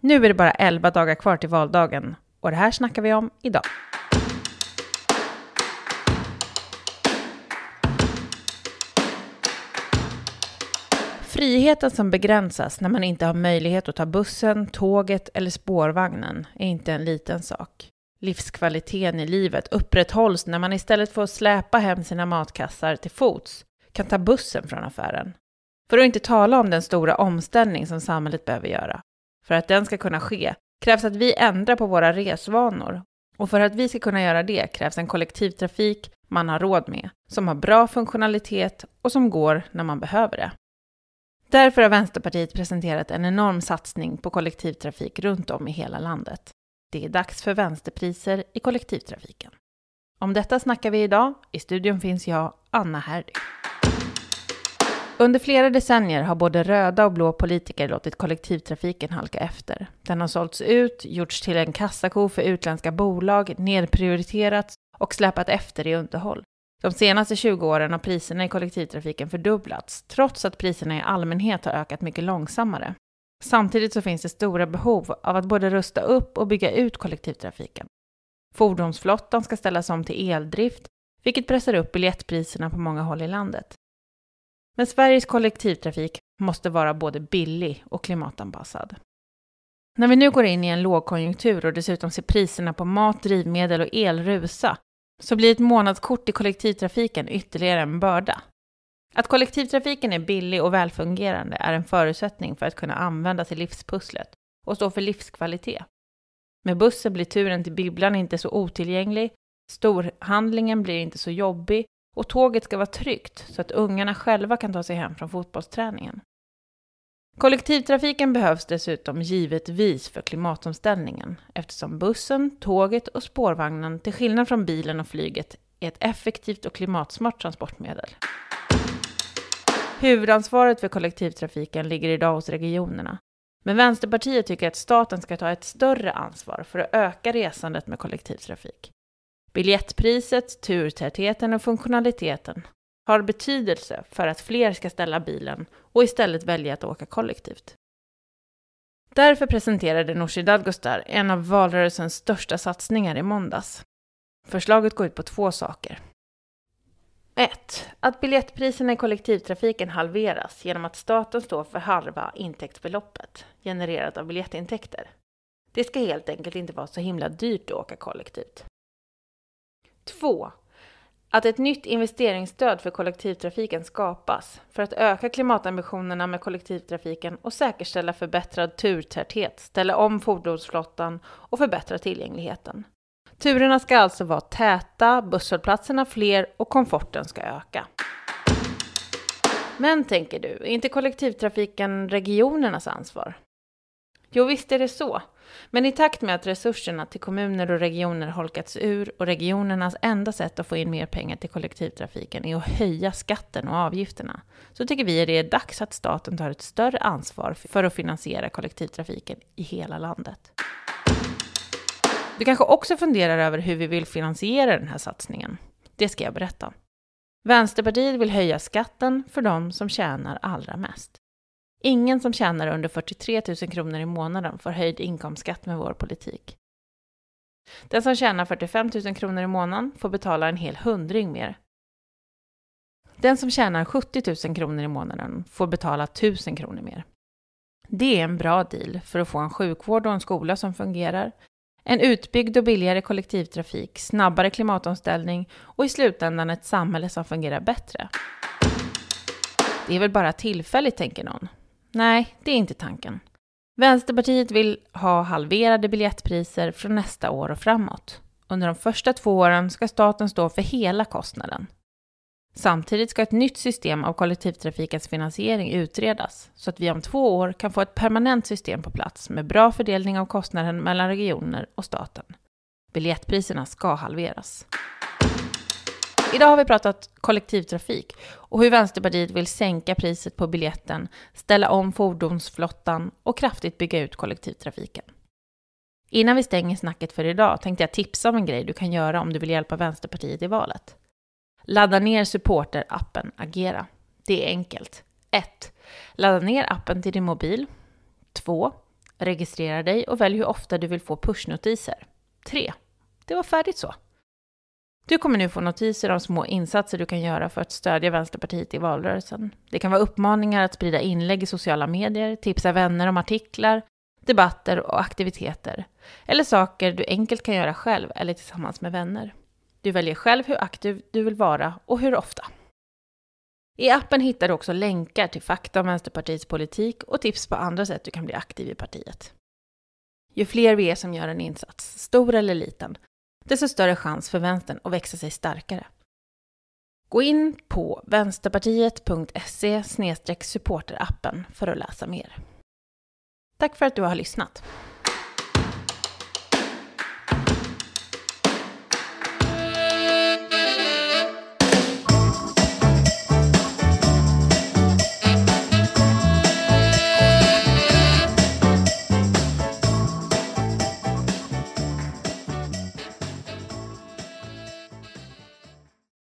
Nu är det bara 11 dagar kvar till valdagen och det här snackar vi om idag. Friheten som begränsas när man inte har möjlighet att ta bussen, tåget eller spårvagnen är inte en liten sak. Livskvaliteten i livet upprätthålls när man istället för att släpa hem sina matkassar till fots, kan ta bussen från affären. För att inte tala om den stora omställning som samhället behöver göra. För att den ska kunna ske krävs att vi ändrar på våra resvanor. Och för att vi ska kunna göra det krävs en kollektivtrafik man har råd med, som har bra funktionalitet och som går när man behöver det. Därför har Vänsterpartiet presenterat en enorm satsning på kollektivtrafik runt om i hela landet. Det är dags för vänsterpriser i kollektivtrafiken. Om detta snackar vi idag. I studion finns jag, Anna Herdy. Under flera decennier har både röda och blå politiker låtit kollektivtrafiken halka efter. Den har sålts ut, gjorts till en kassako för utländska bolag, nedprioriterats och släpat efter i underhåll. De senaste 20 åren har priserna i kollektivtrafiken fördubblats, trots att priserna i allmänhet har ökat mycket långsammare. Samtidigt så finns det stora behov av att både rusta upp och bygga ut kollektivtrafiken. Fordonsflottan ska ställas om till eldrift, vilket pressar upp biljettpriserna på många håll i landet. Men Sveriges kollektivtrafik måste vara både billig och klimatanpassad. När vi nu går in i en lågkonjunktur och dessutom ser priserna på mat, drivmedel och el rusa, så blir ett månadskort i kollektivtrafiken ytterligare en börda. Att kollektivtrafiken är billig och välfungerande är en förutsättning för att kunna använda till livspusslet och stå för livskvalitet. Med bussen blir turen till bibblan inte så otillgänglig, storhandlingen blir inte så jobbig och tåget ska vara tryggt så att ungarna själva kan ta sig hem från fotbollsträningen. Kollektivtrafiken behövs dessutom givetvis för klimatomställningen eftersom bussen, tåget och spårvagnen till skillnad från bilen och flyget är ett effektivt och klimatsmart transportmedel. Huvudansvaret för kollektivtrafiken ligger idag hos regionerna. Men Vänsterpartiet tycker att staten ska ta ett större ansvar för att öka resandet med kollektivtrafik. Biljettpriset, turtätheten och funktionaliteten har betydelse för att fler ska ställa bilen och istället välja att åka kollektivt. Därför presenterade Nooshi Dadgostar en av valrörelsens största satsningar i måndags. Förslaget går ut på två saker. 1. Att biljettpriserna i kollektivtrafiken halveras genom att staten står för halva intäktsbeloppet genererat av biljettintäkter. Det ska helt enkelt inte vara så himla dyrt att åka kollektivt. 2. att ett nytt investeringsstöd för kollektivtrafiken skapas för att öka klimatambitionerna med kollektivtrafiken och säkerställa förbättrad turtäthet, ställa om fordonsflottan och förbättra tillgängligheten. Turerna ska alltså vara täta, busshållplatserna fler och komforten ska öka. Men tänker du, är inte kollektivtrafiken regionernas ansvar? Jo, visst är det så. Men i takt med att resurserna till kommuner och regioner holkats ur och regionernas enda sätt att få in mer pengar till kollektivtrafiken är att höja skatten och avgifterna, så tycker vi att det är dags att staten tar ett större ansvar för att finansiera kollektivtrafiken i hela landet. Du kanske också funderar över hur vi vill finansiera den här satsningen. Det ska jag berätta. Vänsterpartiet vill höja skatten för de som tjänar allra mest. Ingen som tjänar under 43 000 kronor i månaden får höjd inkomstskatt med vår politik. Den som tjänar 45 000 kronor i månaden får betala en hel hundring mer. Den som tjänar 70 000 kronor i månaden får betala 1000 kronor mer. Det är en bra deal för att få en sjukvård och en skola som fungerar, en utbyggd och billigare kollektivtrafik, snabbare klimatomställning och i slutändan ett samhälle som fungerar bättre. Det är väl bara tillfälligt, tänker någon. Nej, det är inte tanken. Vänsterpartiet vill ha halverade biljettpriser från nästa år och framåt. Under de första två åren ska staten stå för hela kostnaden. Samtidigt ska ett nytt system av kollektivtrafikens finansiering utredas så att vi om två år kan få ett permanent system på plats med bra fördelning av kostnaden mellan regioner och staten. Biljettpriserna ska halveras. Idag har vi pratat kollektivtrafik och hur Vänsterpartiet vill sänka priset på biljetten, ställa om fordonsflottan och kraftigt bygga ut kollektivtrafiken. Innan vi stänger snacket för idag tänkte jag tipsa om en grej du kan göra om du vill hjälpa Vänsterpartiet i valet. Ladda ner supporterappen Agera. Det är enkelt. 1. Ladda ner appen till din mobil. 2. Registrera dig och välj hur ofta du vill få pushnotiser. 3. Det var färdigt så. Du kommer nu få notiser om små insatser du kan göra för att stödja Vänsterpartiet i valrörelsen. Det kan vara uppmaningar att sprida inlägg i sociala medier, tipsa vänner om artiklar, debatter och aktiviteter. Eller saker du enkelt kan göra själv eller tillsammans med vänner. Du väljer själv hur aktiv du vill vara och hur ofta. I appen hittar du också länkar till fakta om Vänsterpartiets politik och tips på andra sätt du kan bli aktiv i partiet. Ju fler vi är som gör en insats, stor eller liten, desto större chans för vänstern att växa sig starkare. Gå in på vänsterpartiet.se supporterappen för att läsa mer. Tack för att du har lyssnat!